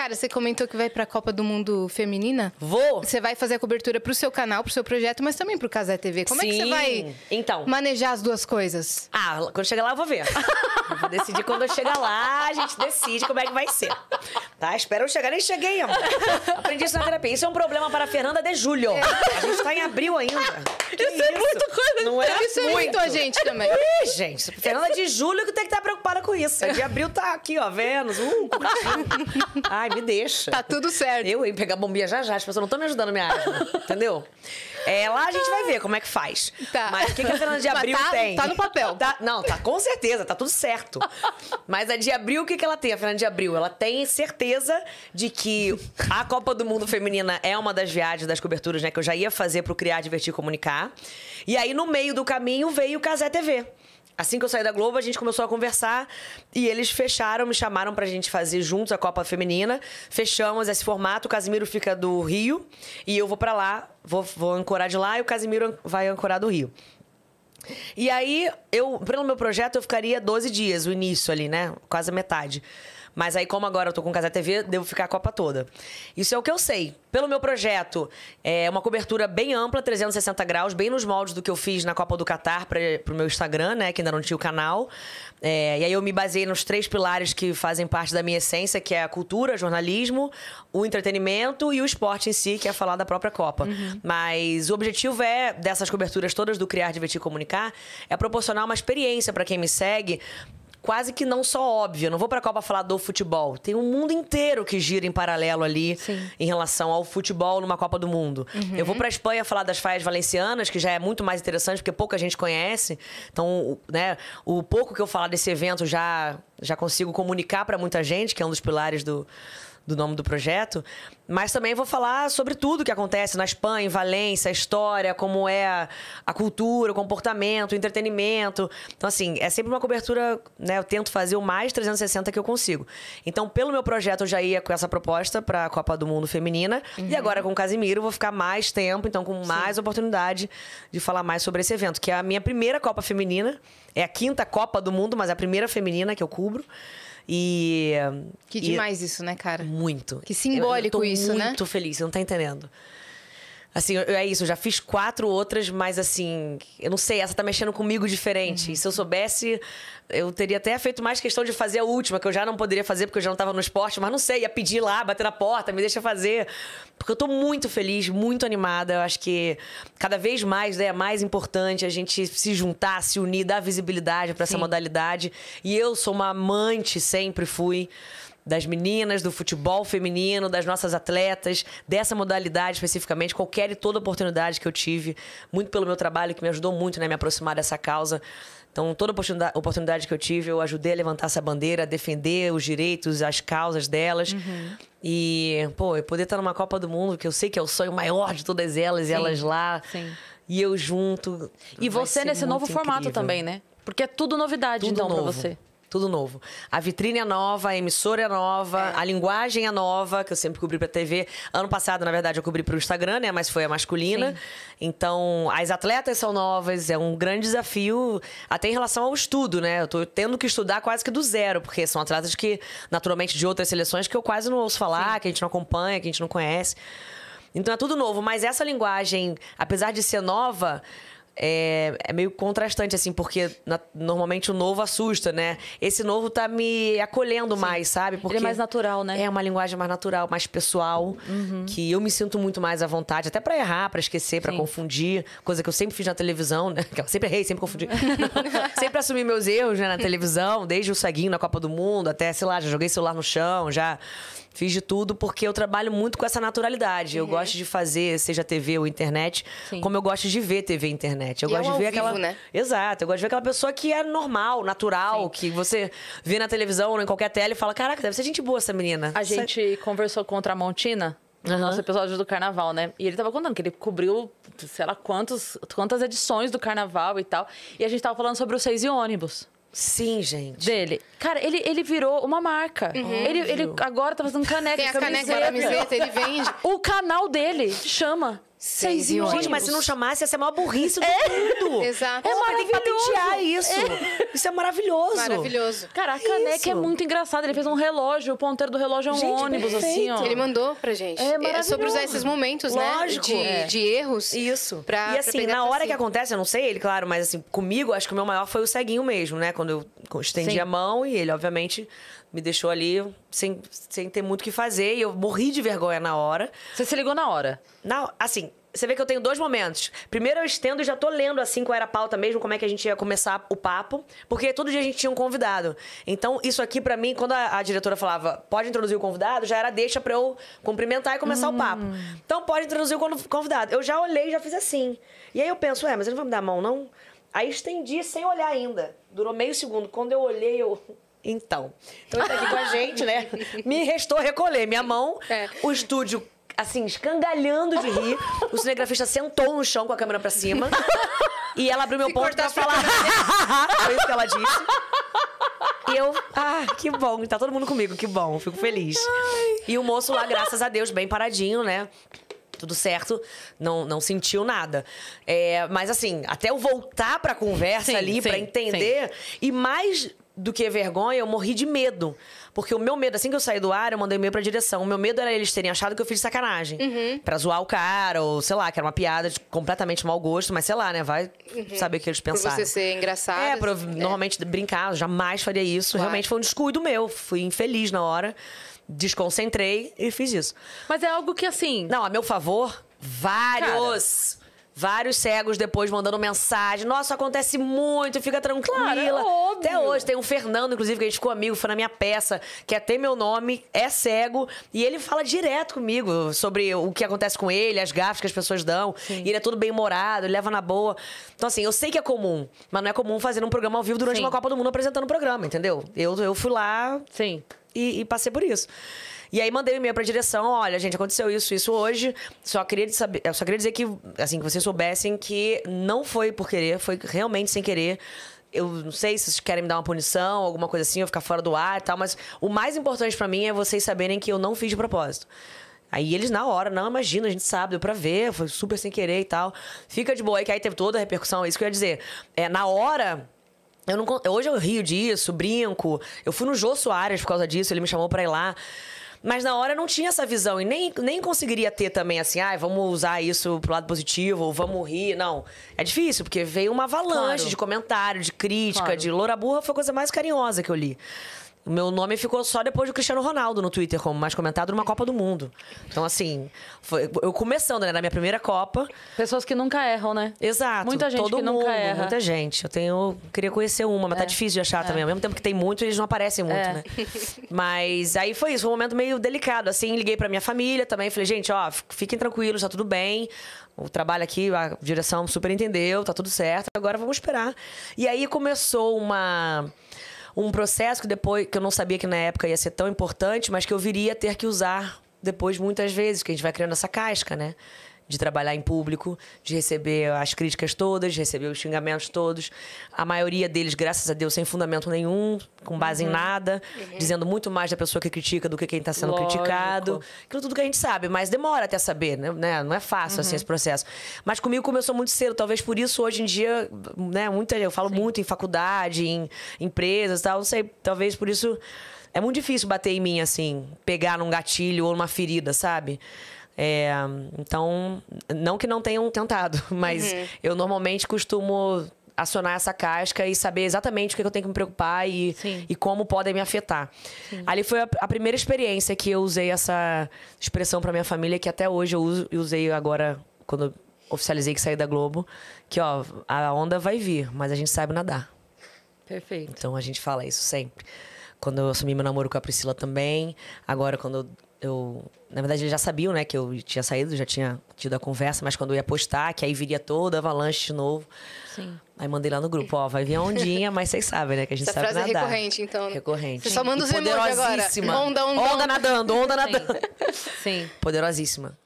Cara, você comentou que vai pra Copa do Mundo Feminina? Vou! Você vai fazer a cobertura pro seu canal, pro seu projeto, mas também pro Casé TV. Como Sim. é que você vai então. manejar as duas coisas? Ah, quando chegar lá eu vou ver. vou decidir quando eu chegar lá, a gente decide como é que vai ser. Tá? Espero eu chegar. Nem cheguei, ó. Aprendi isso na terapia. Isso é um problema para a Fernanda de julho. É. A gente tá em abril ainda. isso, é isso, é muita coisa. Não é isso é muito. é muito a gente também. Ih, gente. Fernanda de julho que tem que estar tá preocupada com isso. É de abril tá aqui, ó. Vênus. Uh, Ai, me deixa. Tá tudo certo. Eu ia pegar bombinha já já. As pessoas não estão me ajudando minha área, Entendeu? É, lá a gente vai ver como é que faz. Tá. Mas o que, que a Fernanda de Abril tá, tem? Tá no papel. Tá, não, tá com certeza, tá tudo certo. Mas a de Abril, o que, que ela tem, a Fernanda de Abril? Ela tem certeza de que a Copa do Mundo Feminina é uma das viagens, das coberturas, né? Que eu já ia fazer pro Criar, Divertir Comunicar. E aí, no meio do caminho, veio o Casé TV. Assim que eu saí da Globo, a gente começou a conversar e eles fecharam, me chamaram pra gente fazer juntos a Copa Feminina. Fechamos esse formato, o Casimiro fica do Rio e eu vou para lá, vou, vou ancorar de lá e o Casimiro vai ancorar do Rio. E aí, eu, pelo meu projeto, eu ficaria 12 dias, o início ali, né? Quase a metade. Mas aí, como agora eu tô com Casé TV, devo ficar a Copa toda. Isso é o que eu sei. Pelo meu projeto, é uma cobertura bem ampla, 360 graus, bem nos moldes do que eu fiz na Copa do Catar para o meu Instagram, né? Que ainda não tinha o canal. É, e aí eu me baseei nos três pilares que fazem parte da minha essência, que é a cultura, jornalismo, o entretenimento e o esporte em si, que é falar da própria Copa. Uhum. Mas o objetivo é, dessas coberturas todas do Criar, Divertir e Comunicar, é proporcionar uma experiência para quem me segue quase que não só óbvia. Eu não vou para a Copa falar do futebol. Tem um mundo inteiro que gira em paralelo ali Sim. em relação ao futebol numa Copa do Mundo. Uhum. Eu vou para a Espanha falar das faias valencianas, que já é muito mais interessante porque pouca gente conhece. Então, né, o pouco que eu falar desse evento já já consigo comunicar para muita gente, que é um dos pilares do do nome do projeto, mas também vou falar sobre tudo que acontece na Espanha, em Valência, a história, como é a, a cultura, o comportamento, o entretenimento. Então, assim, é sempre uma cobertura, né? Eu tento fazer o mais 360 que eu consigo. Então, pelo meu projeto, eu já ia com essa proposta para a Copa do Mundo Feminina. Uhum. E agora, com o Casimiro, vou ficar mais tempo, então, com mais Sim. oportunidade de falar mais sobre esse evento, que é a minha primeira Copa Feminina. É a quinta Copa do Mundo, mas é a primeira feminina que eu cubro. E. Que demais e, isso, né, cara? Muito. Que simbólico eu, eu isso, muito né? Muito feliz, você não tá entendendo. Assim, eu, é isso, eu já fiz quatro outras, mas assim, eu não sei, essa tá mexendo comigo diferente. Uhum. E se eu soubesse, eu teria até feito mais questão de fazer a última, que eu já não poderia fazer porque eu já não tava no esporte, mas não sei, ia pedir lá, bater na porta, me deixa fazer. Porque eu tô muito feliz, muito animada. Eu acho que cada vez mais né, é mais importante a gente se juntar, se unir, dar visibilidade para essa modalidade. E eu sou uma amante, sempre fui das meninas, do futebol feminino, das nossas atletas, dessa modalidade especificamente, qualquer e toda oportunidade que eu tive, muito pelo meu trabalho, que me ajudou muito né, a me aproximar dessa causa. Então, toda oportunidade que eu tive, eu ajudei a levantar essa bandeira, a defender os direitos, as causas delas. Uhum. E, pô, eu poder estar numa Copa do Mundo, que eu sei que é o sonho maior de todas elas, sim, e elas lá. Sim. E eu junto. E você nesse novo incrível. formato também, né? Porque é tudo novidade, tudo então, novo. pra você. Tudo novo. A vitrine é nova, a emissora é nova, é. a linguagem é nova, que eu sempre cobri pra TV. Ano passado, na verdade, eu cobri pro Instagram, né? Mas foi a masculina. Sim. Então, as atletas são novas, é um grande desafio, até em relação ao estudo, né? Eu tô tendo que estudar quase que do zero, porque são atletas que, naturalmente, de outras seleções que eu quase não ouço falar, Sim. que a gente não acompanha, que a gente não conhece. Então é tudo novo, mas essa linguagem, apesar de ser nova, é, é meio contrastante, assim, porque na, normalmente o novo assusta, né? Esse novo tá me acolhendo Sim. mais, sabe? Porque Ele é mais natural, né? É uma linguagem mais natural, mais pessoal, uhum. que eu me sinto muito mais à vontade, até para errar, para esquecer, para confundir, coisa que eu sempre fiz na televisão, né? Que eu sempre errei, sempre confundi. sempre assumi meus erros, né, na televisão, desde o ceguinho na Copa do Mundo até, sei lá, já joguei celular no chão, já Fiz de tudo porque eu trabalho muito com essa naturalidade. Uhum. Eu gosto de fazer, seja TV ou internet, Sim. como eu gosto de ver TV e internet. Eu e é gosto é de ver aquela. Né? Exato, eu gosto de ver aquela pessoa que é normal, natural, Sim. que você vê na televisão ou em qualquer tela e fala: caraca, deve ser gente boa essa menina. A gente conversou com o Tramontina. Uhum. Nosso episódio do carnaval, né? E ele tava contando que ele cobriu, sei lá, quantos, quantas edições do carnaval e tal. E a gente tava falando sobre os seis e ônibus. Sim, gente. Dele. Cara, ele, ele virou uma marca. Uhum. Ele, ele uhum. agora tá fazendo caneca, Tem a camiseta. caneca, camiseta, ele vende. O canal dele chama Seis e ônibus. Gente, mas se não chamasse, ia ser a maior burrice do é. mundo. Exato. É, é maravilhoso. Tem que patentear isso. É. Isso é maravilhoso. Maravilhoso. Cara, a caneca né, é muito engraçada. Ele fez um relógio, o ponteiro do relógio é um gente, ônibus, assim, perfeito. assim, ó. Ele mandou pra gente. É maravilhoso. É sobre usar esses momentos, né, Lógico. né? De, é. de erros. Isso. Pra, e assim, pra na hora que acontece, eu não sei ele, claro, mas assim, comigo, acho que o meu maior foi o ceguinho mesmo, né? Quando eu então, estendi Sim. a mão e ele, obviamente, me deixou ali sem, sem ter muito o que fazer. E eu morri de vergonha na hora. Você se ligou na hora? Na, assim, você vê que eu tenho dois momentos. Primeiro eu estendo e já tô lendo assim qual era a pauta mesmo, como é que a gente ia começar o papo, porque todo dia a gente tinha um convidado. Então, isso aqui para mim, quando a, a, diretora falava, pode introduzir o convidado, já era deixa para eu cumprimentar e começar hum. o papo. Então, pode introduzir o convidado. Eu já olhei, já fiz assim. E aí eu penso, é, mas ele não vai me dar a mão não? Aí estendi sem olhar ainda. Durou meio segundo. Quando eu olhei, eu. Então. Então ele tá aqui com a gente, né? Me restou recolher minha mão, é. o estúdio. Assim, escangalhando de rir, o cinegrafista sentou no chão com a câmera para cima e ela abriu meu Se ponto pra falar. Foi isso que ela disse. E eu, ah, que bom, tá todo mundo comigo, que bom, fico feliz. Ai. E o moço lá, graças a Deus, bem paradinho, né? tudo certo, não, não sentiu nada. É, mas assim, até eu voltar pra conversa sim, ali, para entender, sim. e mais do que vergonha, eu morri de medo. Porque o meu medo, assim que eu saí do ar, eu mandei um e-mail pra direção. O meu medo era eles terem achado que eu fiz sacanagem. Uhum. Pra zoar o cara, ou sei lá, que era uma piada de completamente mau gosto, mas sei lá, né? Vai uhum. saber o que eles pensaram. Pra você ser engraçado. É, pra eu assim, é. normalmente brincar, eu jamais faria isso. Claro. Realmente foi um descuido meu. Fui infeliz na hora desconcentrei e fiz isso. Mas é algo que assim. Não, a meu favor, vários. Cara, vários cegos depois mandando mensagem. Nossa, acontece muito, fica tranquila. Claro, é óbvio. Até hoje tem um Fernando, inclusive, que a gente ficou amigo, foi na minha peça, que até meu nome, é cego. E ele fala direto comigo sobre o que acontece com ele, as gafas que as pessoas dão. Sim. E ele é todo bem-humorado, leva na boa. Então, assim, eu sei que é comum, mas não é comum fazer um programa ao vivo durante Sim. uma Copa do Mundo apresentando o um programa, entendeu? Eu, eu fui lá. Sim e, e passei por isso. E aí mandei um e-mail pra direção, olha, gente, aconteceu isso, isso hoje. Só queria saber, só queria dizer que, assim, que vocês soubessem que não foi por querer, foi realmente sem querer. Eu não sei se vocês querem me dar uma punição, alguma coisa assim, eu ficar fora do ar e tal, mas o mais importante para mim é vocês saberem que eu não fiz de propósito. Aí eles na hora, não, imagina, a gente sabe, deu pra ver, foi super sem querer e tal. Fica de boa aí, que aí teve toda a repercussão, é isso que eu ia dizer. É, na hora, eu não, hoje eu rio disso, brinco. Eu fui no Jô Soares por causa disso, ele me chamou pra ir lá. Mas na hora não tinha essa visão e nem, nem conseguiria ter também assim, ah, vamos usar isso pro lado positivo, ou vamos rir. Não. É difícil, porque veio uma avalanche claro. de comentário, de crítica, claro. de loura burra foi a coisa mais carinhosa que eu li. O meu nome ficou só depois do Cristiano Ronaldo no Twitter, como mais comentado numa Copa do Mundo. Então, assim, foi, eu começando, né? Na minha primeira Copa. Pessoas que nunca erram, né? Exato. Muita gente todo que mundo, nunca erra. Muita gente. Eu tenho. Queria conhecer uma, mas tá é. tá difícil de achar é. também. Ao mesmo tempo que tem muito, eles não aparecem muito, é. né? mas aí foi isso, foi um momento meio delicado. Assim, liguei pra minha família também. Falei, gente, ó, fiquem tranquilos, tá tudo bem. O trabalho aqui, a direção super entendeu, tá tudo certo. Agora vamos esperar. E aí começou uma um processo que depois que eu não sabia que na época ia ser tão importante, mas que eu viria a ter que usar depois muitas vezes, que a gente vai criando essa casca, né? de trabalhar em público, de receber as críticas todas, de receber os xingamentos todos. A maioria deles, graças a Deus, sem fundamento nenhum, com base uhum. em nada, uhum. dizendo muito mais da pessoa que critica do que quem está sendo Lógico. criticado. Aquilo tudo que a gente sabe, mas demora até saber, né? né? Não é fácil assim, uhum. assim esse processo. Mas comigo começou muito cedo, talvez por isso hoje em dia, né, muita, eu falo Sim. muito em faculdade, em empresas, tal, não sei, talvez por isso é muito difícil bater em mim assim, pegar num gatilho ou numa ferida, sabe? É, então, não que não tenham tentado, mas uhum. eu normalmente costumo acionar essa casca e saber exatamente o que eu tenho que me preocupar e, e como podem me afetar. Sim. Ali foi a, a, primeira experiência que eu usei essa expressão para minha família, que até hoje eu uso, usei agora, quando oficializei que saí da Globo, que ó, a onda vai vir, mas a gente sabe nadar. Perfeito. Então a gente fala isso sempre. Quando eu assumi meu namoro com a Priscila também, agora quando eu eu, na verdade, eles já sabiam, né, que eu tinha saído, já tinha tido a conversa, mas quando eu ia postar, que aí viria toda a avalanche de novo. Sim. Aí mandei lá no grupo, ó, vai vir a ondinha, mas vocês sabem, né, que a gente Essa sabe frase é nadar. é recorrente, então. Recorrente. Você só manda os agora. Poderosíssima. Onda, onda, onda nadando, onda nadando. Sim. Sim. Poderosíssima.